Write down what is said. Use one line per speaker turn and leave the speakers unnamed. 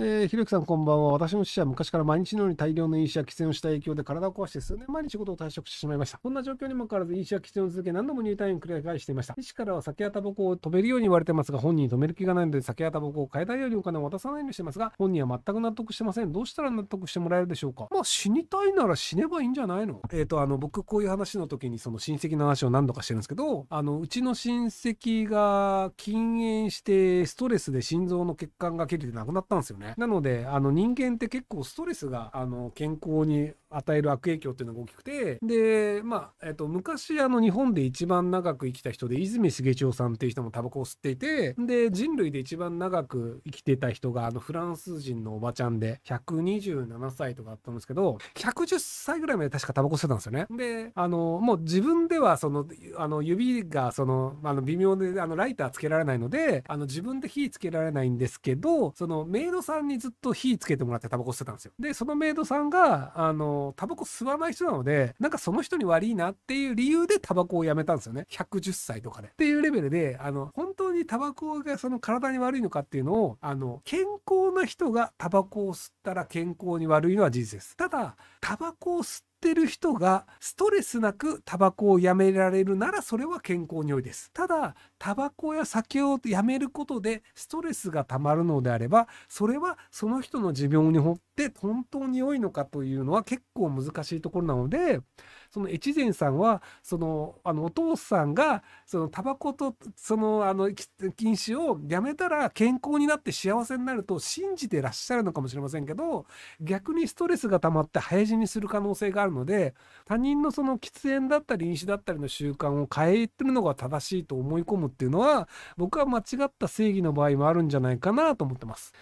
Yeah. えー、ひろゆきさんこんばんは。私の父は昔から毎日のように大量の飲酒や喫煙をした影響で体を壊して数年前に仕事を退職してしまいました。そんな状況にもかかわらず飲酒や喫煙を続け何度も入退院を繰り返していました。医師からは酒やタバコを止めるように言われてますが、本人に止める気がないので酒やタバコを買えないようにお金を渡さないようにしてますが、本人は全く納得してません。どうしたら納得してもらえるでしょうかまあ死にたいなら死ねばいいんじゃないのえっ、ー、と、あの、僕こういう話の時にその親戚の話を何度かしてるんですけど、あの、うちの親戚が禁煙してストレスで心臓の血管が切れて亡くなったんですよね。なのであの人間って結構ストレスがあの健康に与える悪影響っていうのが大きくてでまあ、えっと、昔あの日本で一番長く生きた人で泉重千さんっていう人もタバコを吸っていてで人類で一番長く生きてた人があのフランス人のおばちゃんで127歳とかあったんですけど110歳ぐらいまで確かタバコ吸ってたんですよね。であのもう自分ではそのあの指がそのあの微妙であのライターつけられないのであの自分で火つけられないんですけどそのメイドさんにずっと火つけてもらってタバコ吸ってたんですよ。でそのメイドさんがあのタバコ吸わない人なので、なんかその人に悪いなっていう理由でタバコをやめたんですよね。110歳とかで。っていうレベルで、あの、本当にタバコがその体に悪いのかっていうのを、あの、健康な人がタバコを吸ったら健康に悪いのは事実です。ただ、タバコを吸っってる人がストレスなくタバコをやめられるならそれは健康に良いです。ただ、タバコや酒をやめることでストレスがたまるのであれば、それはその人の持病によって本当に良いのかというのは結構難しいところなので、その越前さんは、その、あの、お父さんが、そのタバコと、その、あの、禁止をやめたら健康になって幸せになると信じてらっしゃるのかもしれませんけど、逆にストレスがたまって早死にする可能性があるうので他人のその喫煙だったり飲酒だったりの習慣を変えてるのが正しいと思い込むっていうのは僕は間違った正義の場合もあるんじゃないかなと思ってます。